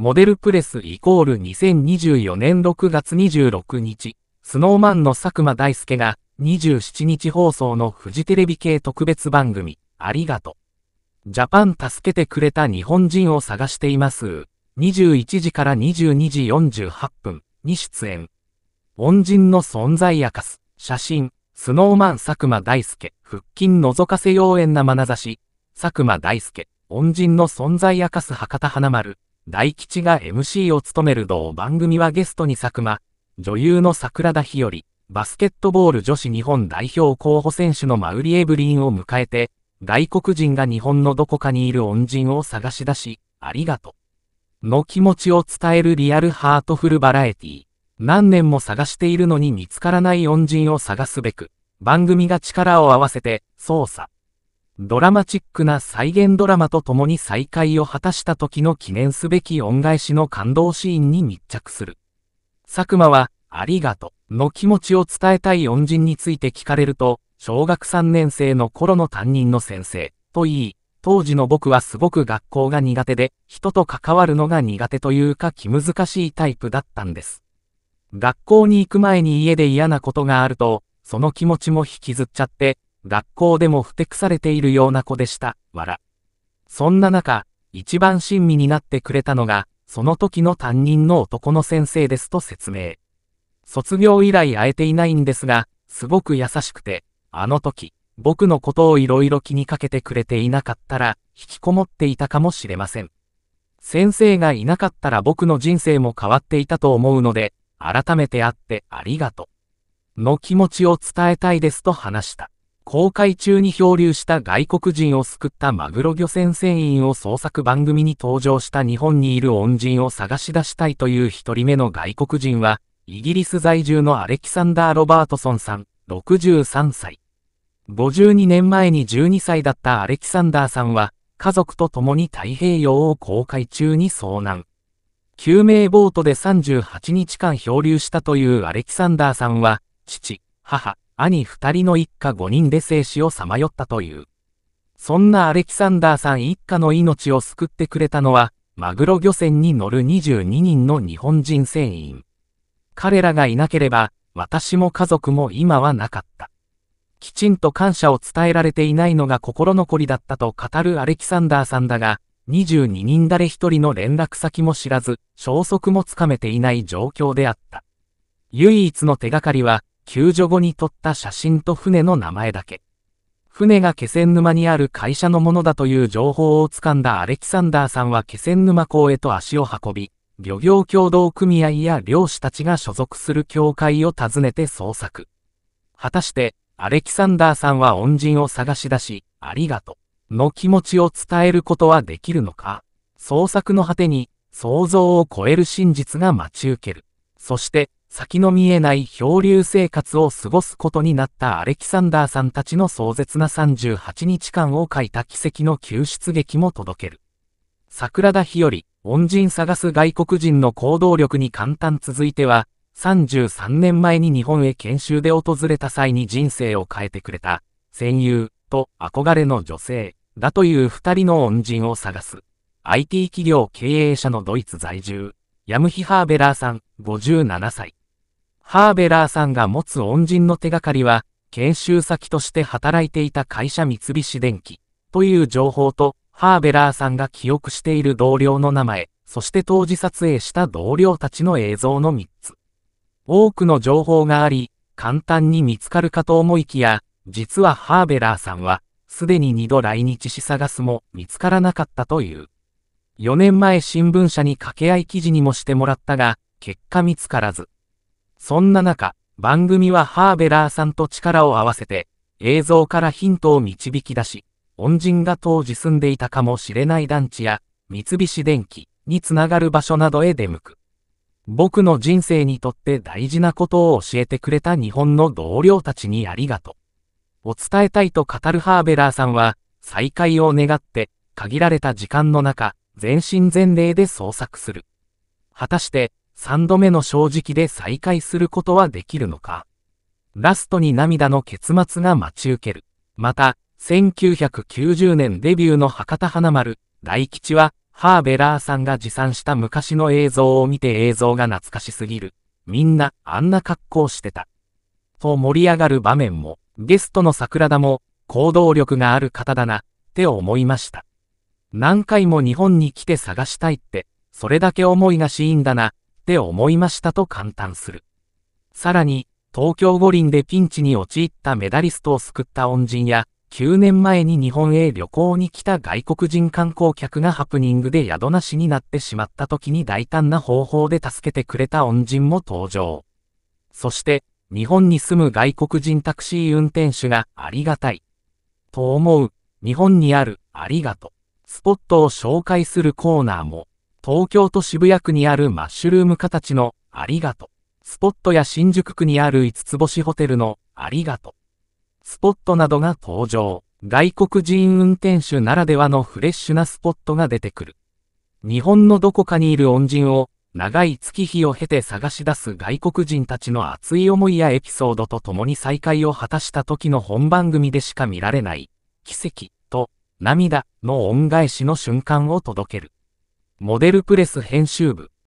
モデルプレスイコール2024年6月26日、スノーマンの佐久間大介が27日放送のフジテレビ系特別番組、ありがとう。ジャパン助けてくれた日本人を探しています。21時から22時48分に出演。恩人の存在やかす、写真、スノーマン佐久間大介、腹筋覗かせ妖艶な眼差し、佐久間大介、恩人の存在やかす博多花丸。大吉が MC を務める同番組はゲストに佐久間、女優の桜田日和、バスケットボール女子日本代表候補選手のマウリ・エブリンを迎えて、外国人が日本のどこかにいる恩人を探し出し、ありがとう。の気持ちを伝えるリアルハートフルバラエティ。何年も探しているのに見つからない恩人を探すべく、番組が力を合わせて、捜査。ドラマチックな再現ドラマと共に再会を果たした時の記念すべき恩返しの感動シーンに密着する。佐久間は、ありがとうの気持ちを伝えたい恩人について聞かれると、小学3年生の頃の担任の先生、と言い、当時の僕はすごく学校が苦手で、人と関わるのが苦手というか気難しいタイプだったんです。学校に行く前に家で嫌なことがあると、その気持ちも引きずっちゃって、学校でもふてくされているような子でした、わら。そんな中、一番親身になってくれたのが、その時の担任の男の先生ですと説明。卒業以来会えていないんですが、すごく優しくて、あの時、僕のことをいろいろ気にかけてくれていなかったら、引きこもっていたかもしれません。先生がいなかったら僕の人生も変わっていたと思うので、改めて会ってありがとう。の気持ちを伝えたいですと話した。公開中に漂流した外国人を救ったマグロ漁船船員を捜索番組に登場した日本にいる恩人を探し出したいという一人目の外国人は、イギリス在住のアレキサンダー・ロバートソンさん、63歳。52年前に12歳だったアレキサンダーさんは、家族と共に太平洋を航海中に遭難。救命ボートで38日間漂流したというアレキサンダーさんは、父、母、兄二人の一家五人で生死をさまよったという。そんなアレキサンダーさん一家の命を救ってくれたのは、マグロ漁船に乗る22人の日本人船員。彼らがいなければ、私も家族も今はなかった。きちんと感謝を伝えられていないのが心残りだったと語るアレキサンダーさんだが、22人誰一人の連絡先も知らず、消息もつかめていない状況であった。唯一の手がかりは、救助後に撮った写真と船の名前だけ。船が気仙沼にある会社のものだという情報をつかんだアレキサンダーさんは気仙沼港へと足を運び、漁業協同組合や漁師たちが所属する協会を訪ねて捜索。果たして、アレキサンダーさんは恩人を探し出し、ありがとうの気持ちを伝えることはできるのか捜索の果てに、想像を超える真実が待ち受ける。そして、先の見えない漂流生活を過ごすことになったアレキサンダーさんたちの壮絶な38日間を書いた奇跡の救出劇も届ける。桜田日り、恩人探す外国人の行動力に簡単続いては、33年前に日本へ研修で訪れた際に人生を変えてくれた、戦友と憧れの女性だという二人の恩人を探す。IT 企業経営者のドイツ在住、ヤムヒ・ハーベラーさん、57歳。ハーベラーさんが持つ恩人の手がかりは、研修先として働いていた会社三菱電機という情報と、ハーベラーさんが記憶している同僚の名前、そして当時撮影した同僚たちの映像の3つ。多くの情報があり、簡単に見つかるかと思いきや、実はハーベラーさんは、すでに2度来日し探すも見つからなかったという。4年前新聞社に掛け合い記事にもしてもらったが、結果見つからず、そんな中、番組はハーベラーさんと力を合わせて、映像からヒントを導き出し、恩人が当時住んでいたかもしれない団地や、三菱電機につながる場所などへ出向く。僕の人生にとって大事なことを教えてくれた日本の同僚たちにありがとう。を伝えたいと語るハーベラーさんは、再会を願って、限られた時間の中、全身全霊で捜索する。果たして、3度目の正直で再会することはできるのか。ラストに涙の結末が待ち受ける。また、1990年デビューの博多花丸、大吉は、ハーベラーさんが持参した昔の映像を見て映像が懐かしすぎる。みんな、あんな格好してた。と盛り上がる場面も、ゲストの桜田も、行動力がある方だな、って思いました。何回も日本に来て探したいって、それだけ思いがシーンだな、って思いましたと感嘆する。さらに、東京五輪でピンチに陥ったメダリストを救った恩人や、9年前に日本へ旅行に来た外国人観光客がハプニングで宿なしになってしまった時に大胆な方法で助けてくれた恩人も登場。そして、日本に住む外国人タクシー運転手がありがたい。と思う、日本にあるありがと。う。スポットを紹介するコーナーも。東京都渋谷区にあるマッシュルーム形のありがとう。スポットや新宿区にある5つ星ホテルのありがとう。スポットなどが登場。外国人運転手ならではのフレッシュなスポットが出てくる。日本のどこかにいる恩人を長い月日を経て探し出す外国人たちの熱い思いやエピソードと共に再会を果たした時の本番組でしか見られない奇跡と涙の恩返しの瞬間を届ける。モデルプレス編集部